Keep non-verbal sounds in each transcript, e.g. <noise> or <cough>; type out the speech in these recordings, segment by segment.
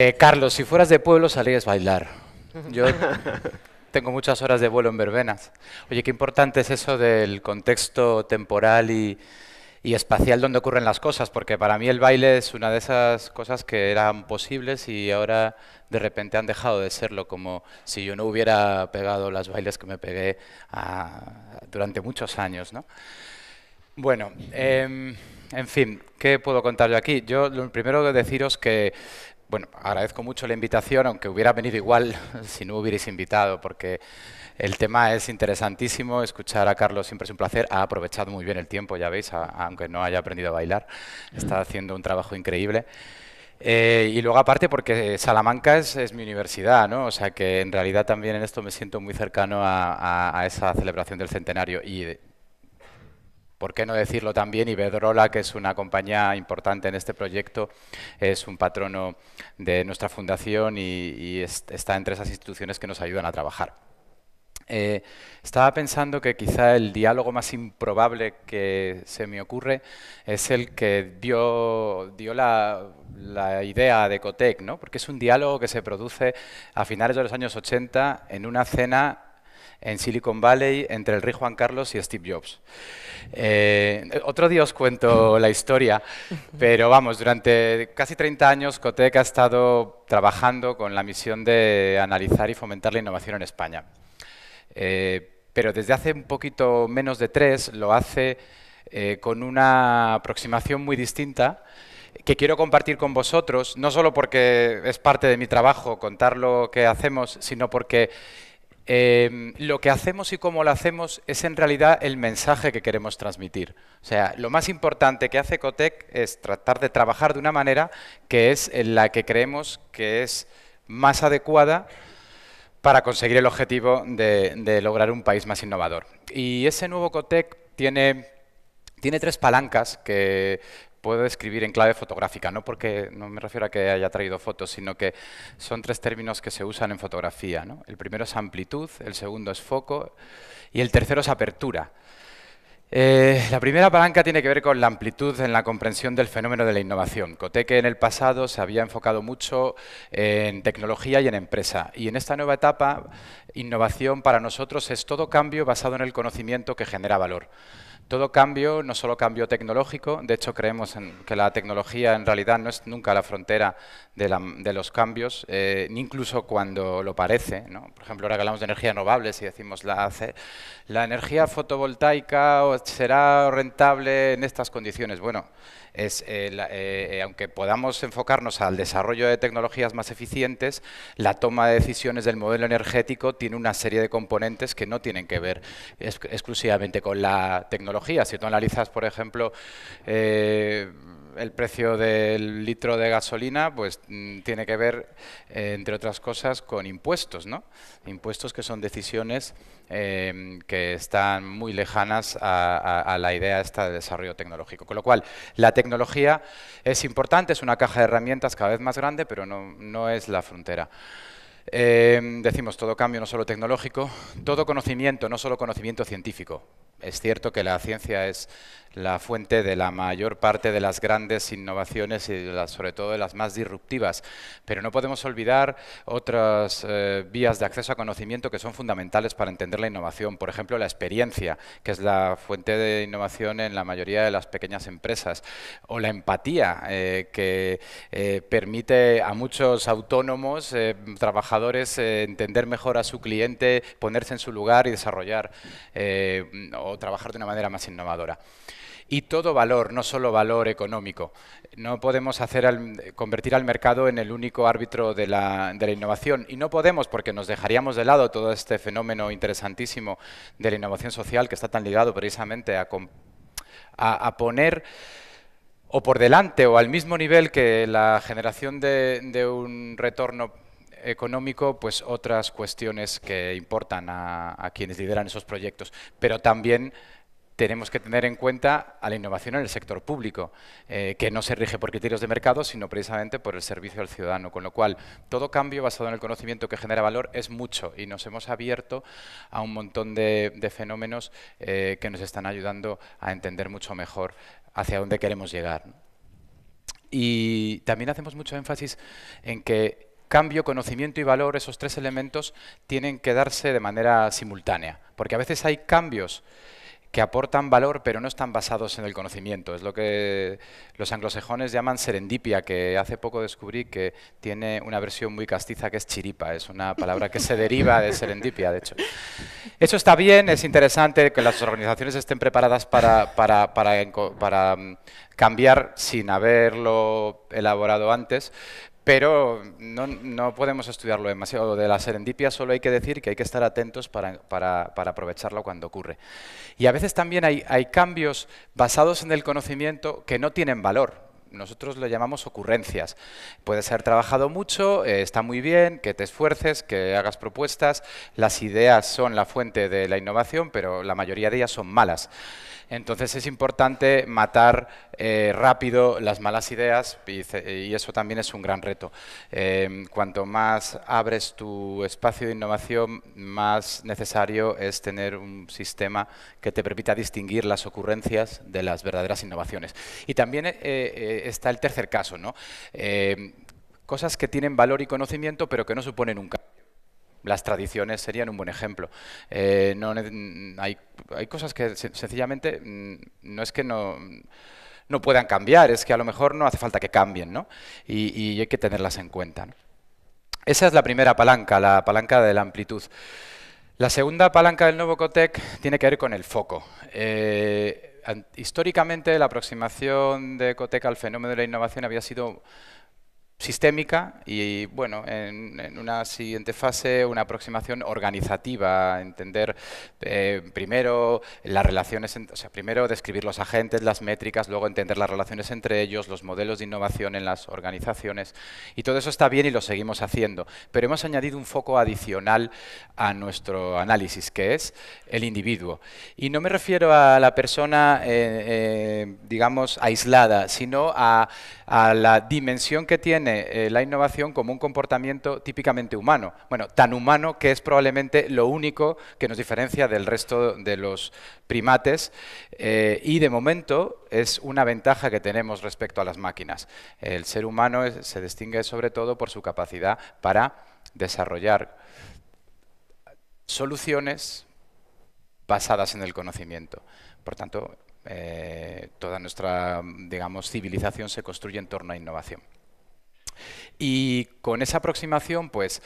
Eh, Carlos, si fueras de pueblo salías a bailar. Yo <laughs> tengo muchas horas de vuelo en verbenas. Oye, qué importante es eso del contexto temporal y, espacial donde ocurren las cosas, porque para mí el baile es una de esas cosas que eran posibles y ahora de repente han dejado de serlo, como si yo no hubiera pegado las bailes que me pegué ah, durante muchos años. Bueno, em, en fin, ¿qué puedo contar yo aquí? Yo lo primero deciros que bueno, agradezco mucho la invitación, aunque hubiera venido igual <laughs> si no hubierais invitado, porque el tema es interesantísimo. Escuchar a Carlos siempre es un placer. Ha aprovechado muy bien el tiempo, ya veis, aunque no haya aprendido a bailar. Está haciendo un trabajo increíble. Eh, y luego aparte porque Salamanca es, mi universidad, ¿no? O sea que en realidad también en esto me siento muy cercano a, esa celebración del centenario y por qué no decirlo también, Iberdrola, que es una compañía importante en este proyecto, es un patrono de nuestra fundación y, está entre esas instituciones que nos ayudan a trabajar. Eh, estaba pensando que quizá el diálogo más improbable que se me ocurre es el que dio, dio la, idea de Cotec, ¿no? porque es un diálogo que se produce a finales de los años 80 en una cena en Silicon Valley entre el rey Juan Carlos y Steve Jobs. Eh, otro día os cuento la historia, <laughs> pero vamos, durante casi 30 años Cotec ha estado trabajando con la misión de analizar y fomentar la innovación en España. Eh, pero desde hace un poquito menos de tres lo hace eh, con una aproximación muy distinta que quiero compartir con vosotros, no solo porque es parte de mi trabajo contar lo que hacemos, sino porque Em, lo que hacemos y cómo lo hacemos es en realidad el mensaje que queremos transmitir. O sea, lo más importante que hace COTEC es tratar de trabajar de una manera que es la que creemos que es más adecuada para conseguir el objetivo de, lograr un país más innovador. Y ese nuevo COTEC tiene, tiene tres palancas que puedo escribir en clave fotográfica, no porque no me refiero a que haya traído fotos, sino que son tres términos que se usan en fotografía. El primero es amplitud, el segundo es foco y el tercero es apertura. Eh, la primera palanca tiene que ver con la amplitud en la comprensión del fenómeno de la innovación. Coteque en el pasado se había enfocado mucho en tecnología y en empresa. Y en esta nueva etapa, innovación para nosotros es todo cambio basado en el conocimiento que genera valor. Todo cambio, no solo cambio tecnológico, de hecho creemos en que la tecnología en realidad no es nunca la frontera de, los cambios, eh, ni incluso cuando lo parece. ¿no? Por ejemplo, ahora que hablamos de energías renovables y decimos la, la energía fotovoltaica será rentable en estas condiciones. Bueno, es, eh, eh, aunque podamos enfocarnos al desarrollo de tecnologías más eficientes, la toma de decisiones del modelo energético tiene una serie de componentes que no tienen que ver exclusivamente con la tecnología si tú analizas, por ejemplo, eh, el precio del litro de gasolina, pues mm, tiene que ver, eh, entre otras cosas, con impuestos, ¿no? Impuestos que son decisiones em, que están muy lejanas a, la idea esta de desarrollo tecnológico. Con lo cual, la tecnología es importante, es una caja de herramientas cada vez más grande, pero no, es la frontera. Em, decimos todo cambio, no solo tecnológico, todo conocimiento, no solo conocimiento científico es cierto que la ciencia es la fuente de la mayor parte de las grandes innovaciones y las, sobre todo de las más disruptivas. Pero no podemos olvidar otras eh, vías de acceso a conocimiento que son fundamentales para entender la innovación. Por ejemplo, la experiencia, que es la fuente de innovación en la mayoría de las pequeñas empresas. O la empatía, eh, que eh, permite a muchos autónomos, trabajadores, entender mejor a su cliente, ponerse en su lugar y desarrollar trabajar de una manera más innovadora. Y todo valor, no solo valor económico. No podemos hacer convertir al mercado en el único árbitro de la, innovación. Y no podemos porque nos dejaríamos de lado todo este fenómeno interesantísimo de la innovación social que está tan ligado precisamente a, poner o por delante o al mismo nivel que la generación de un retorno económico, pues otras cuestiones que importan a, quienes lideran esos proyectos. Pero también tenemos que tener en cuenta a la innovación en el sector público, eh, que no se rige por criterios de mercado, sino precisamente por el servicio al ciudadano. Con lo cual, todo cambio basado en el conocimiento que genera valor es mucho y nos hemos abierto a un montón de, fenómenos eh, que nos están ayudando a entender mucho mejor hacia dónde queremos llegar. Y también hacemos mucho énfasis en que cambio, conocimiento y valor, esos tres elementos tienen que darse de manera simultánea, porque a veces hay cambios que aportan valor pero no están basados en el conocimiento. Es lo que los anglosajones llaman serendipia, que hace poco descubrí que tiene una versión muy castiza que es chiripa. Es una palabra que se deriva de serendipia, de hecho. Eso está bien, es interesante que las organizaciones estén preparadas para, para, para mm, cambiar sin haberlo elaborado antes, pero no, podemos estudiarlo demasiado. De la serendipia solo hay que decir que hay que estar atentos para, aprovecharlo cuando ocurre. Y a veces también hay, cambios basados en el conocimiento que no tienen valor nosotros lo llamamos ocurrencias. Puede ser trabajado mucho, eh, está muy bien, que te esfuerces, que hagas propuestas. Las ideas son la fuente de la innovación, pero la mayoría de ellas son malas. Entonces es importante matar eh, rápido las malas ideas y, eso también es un gran reto. Em, cuanto más abres tu espacio de innovación, más necesario es tener un sistema que te permita distinguir las ocurrencias de las verdaderas innovaciones. Y también eh, está el tercer caso, ¿no? Eh, cosas que tienen valor y conocimiento, pero que no suponen un cambio. Las tradiciones serían un buen ejemplo. Eh, no, hay, cosas que sencillamente mm, no es que no, no, puedan cambiar, es que a lo mejor no hace falta que cambien, ¿no? Y, hay que tenerlas en cuenta. Esa es la primera palanca, la palanca de la amplitud. La segunda palanca del nuevo Cotec tiene que ver con el foco. Eh, históricamente la aproximación de Ecoteca al fenómeno de la innovación había sido sistémica y, bueno, en, una siguiente fase una aproximación organizativa, entender eh, primero las relaciones, o sea, primero describir los agentes, las métricas, luego entender las relaciones entre ellos, los modelos de innovación en las organizaciones y todo eso está bien y lo seguimos haciendo, pero hemos añadido un foco adicional a nuestro análisis, que es el individuo. Y no me refiero a la persona, eh, eh, digamos, aislada, sino a a la dimensión que tiene eh, la innovación como un comportamiento típicamente humano. Bueno, tan humano que es probablemente lo único que nos diferencia del resto de los primates eh, y de momento es una ventaja que tenemos respecto a las máquinas. El ser humano se distingue sobre todo por su capacidad para desarrollar soluciones basadas en el conocimiento. Por tanto, eh, toda nuestra, digamos, civilización se construye en torno a innovación. Y con esa aproximación, pues,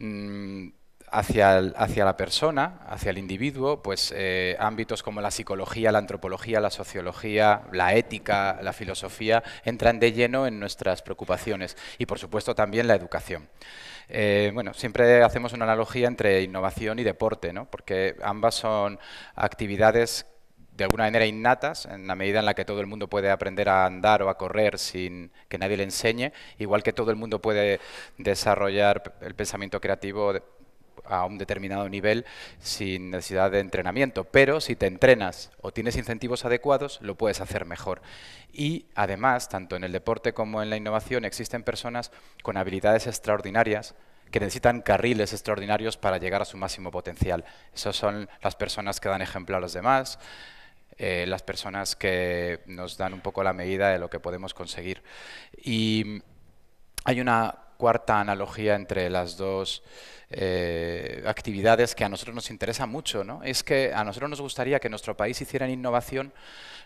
mm, hacia, hacia, la persona, hacia el individuo, pues eh, ámbitos como la psicología, la antropología, la sociología, la ética, la filosofía, entran de lleno en nuestras preocupaciones y, por supuesto, también la educación. Eh, bueno, siempre hacemos una analogía entre innovación y deporte, ¿no? porque ambas son actividades de alguna manera innatas, en la medida en la que todo el mundo puede aprender a andar o a correr sin que nadie le enseñe, igual que todo el mundo puede desarrollar el pensamiento creativo a un determinado nivel sin necesidad de entrenamiento, pero si te entrenas o tienes incentivos adecuados, lo puedes hacer mejor. Y además, tanto en el deporte como en la innovación, existen personas con habilidades extraordinarias que necesitan carriles extraordinarios para llegar a su máximo potencial. Esas son las personas que dan ejemplo a los demás, eh, las personas que nos dan un poco la medida de lo que podemos conseguir. Y hay una cuarta analogía entre las dos eh, actividades que a nosotros nos interesa mucho, ¿no? es que a nosotros nos gustaría que nuestro país hiciera en innovación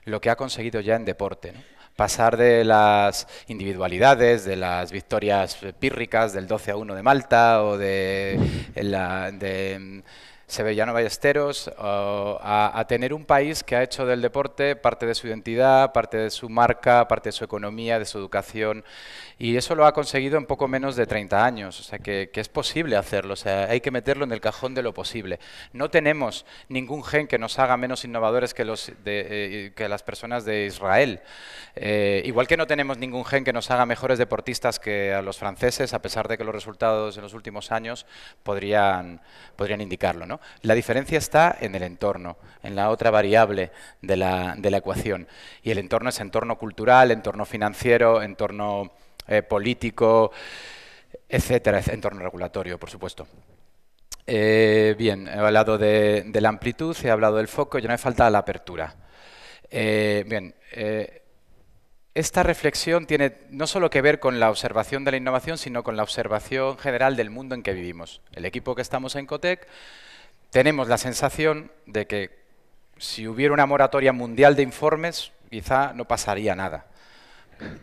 lo que ha conseguido ya en deporte. Pasar de las individualidades, de las victorias pírricas del 12 a 1 de Malta o de, de Sevellano Ballesteros, a, a, tener un país que ha hecho del deporte parte de su identidad, parte de su marca, parte de su economía, de su educación. Y eso lo ha conseguido en poco menos de 30 años. O sea, que, es posible hacerlo. O sea, hay que meterlo en el cajón de lo posible. No tenemos ningún gen que nos haga menos innovadores que, los eh, que las personas de Israel. Eh, igual que no tenemos ningún gen que nos haga mejores deportistas que a los franceses, a pesar de que los resultados en los últimos años podrían, podrían indicarlo, ¿no? La diferencia está en el entorno, en la otra variable de la, ecuación. Y el entorno es entorno cultural, entorno financiero, entorno eh, político, etcétera, entorno regulatorio, por supuesto. Eh, bien, he hablado de, la amplitud, he hablado del foco, ya me falta la apertura. Eh, bien, esta reflexión tiene no solo que ver con la observación de la innovación, sino con la observación general del mundo en que vivimos. El equipo que estamos en Cotec tenemos la sensación de que si hubiera una moratoria mundial de informes, quizá no pasaría nada.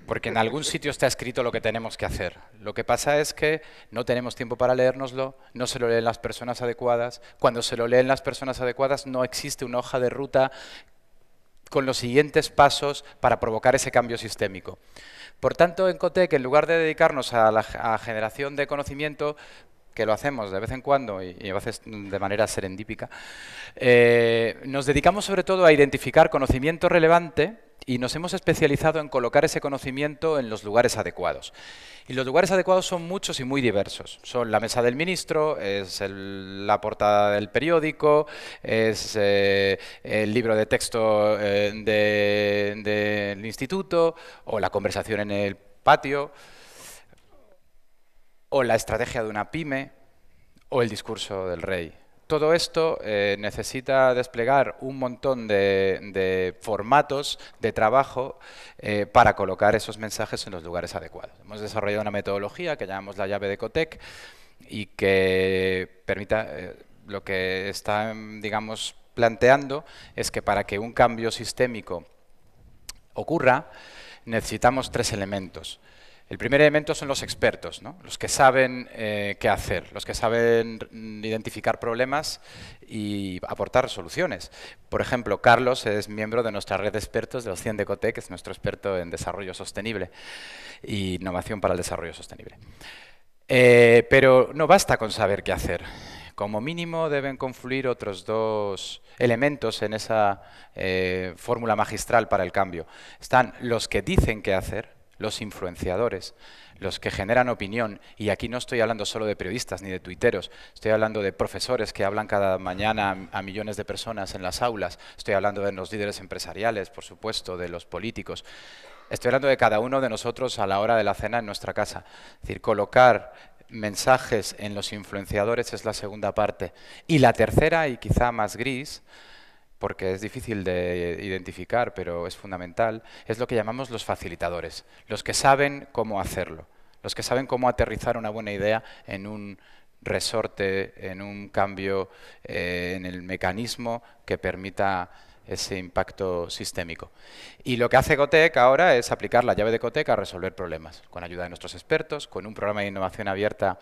Porque en algún sitio está escrito lo que tenemos que hacer. Lo que pasa es que no tenemos tiempo para leérnoslo, no se lo leen las personas adecuadas. Cuando se lo leen las personas adecuadas no existe una hoja de ruta con los siguientes pasos para provocar ese cambio sistémico. Por tanto, en COTEC, en lugar de dedicarnos a la generación de conocimiento, que lo hacemos de vez en cuando y, a veces de manera serendípica, eh, nos dedicamos sobre todo a identificar conocimiento relevante y nos hemos especializado en colocar ese conocimiento en los lugares adecuados. Y los lugares adecuados son muchos y muy diversos. Son la mesa del ministro, es la portada del periódico, es eh, el libro de texto eh, del instituto o la conversación en el patio o la estrategia de una pyme, o el discurso del rey. Todo esto eh, necesita desplegar un montón de, formatos de trabajo eh, para colocar esos mensajes en los lugares adecuados. Hemos desarrollado una metodología que llamamos la llave de cotec y que permita eh, lo que está, digamos, planteando es que para que un cambio sistémico ocurra necesitamos tres elementos. El primer elemento son los expertos, los que saben eh, qué hacer, los que saben identificar problemas y aportar soluciones. Por ejemplo, Carlos es miembro de nuestra red de expertos de los 100 de Cotec, que es nuestro experto en desarrollo sostenible e innovación para el desarrollo sostenible. Eh, pero no basta con saber qué hacer. Como mínimo deben confluir otros dos elementos en esa eh, fórmula magistral para el cambio. Están los que dicen qué hacer, los influenciadores, los que generan opinión, y aquí no estoy hablando solo de periodistas ni de tuiteros, estoy hablando de profesores que hablan cada mañana a millones de personas en las aulas, estoy hablando de los líderes empresariales, por supuesto, de los políticos, estoy hablando de cada uno de nosotros a la hora de la cena en nuestra casa. Es decir, colocar mensajes en los influenciadores es la segunda parte. Y la tercera, y quizá más gris, porque es difícil de identificar, pero es fundamental, es lo que llamamos los facilitadores, los que saben cómo hacerlo, los que saben cómo aterrizar una buena idea en un resorte, en un cambio eh, en el mecanismo que permita ese impacto sistémico. Y lo que hace Gotec ahora es aplicar la llave de Gotec a resolver problemas, con ayuda de nuestros expertos, con un programa de innovación abierta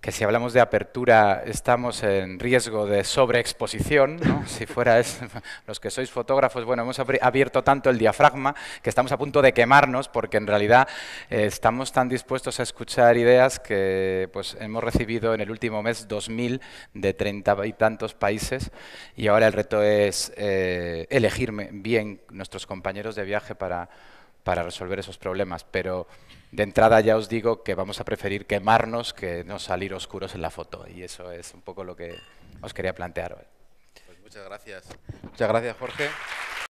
que si hablamos de apertura estamos en riesgo de sobreexposición, <laughs> si fuera los que sois fotógrafos, bueno, hemos abierto tanto el diafragma que estamos a punto de quemarnos porque en realidad eh, estamos tan dispuestos a escuchar ideas que pues, hemos recibido en el último mes 2.000 de treinta y tantos países y ahora el reto es eh, elegir bien nuestros compañeros de viaje para, para resolver esos problemas, pero de entrada ya os digo que vamos a preferir quemarnos que no salir oscuros en la foto. Y eso es un poco lo que os quería plantear hoy. Pues muchas gracias. Muchas gracias, Jorge.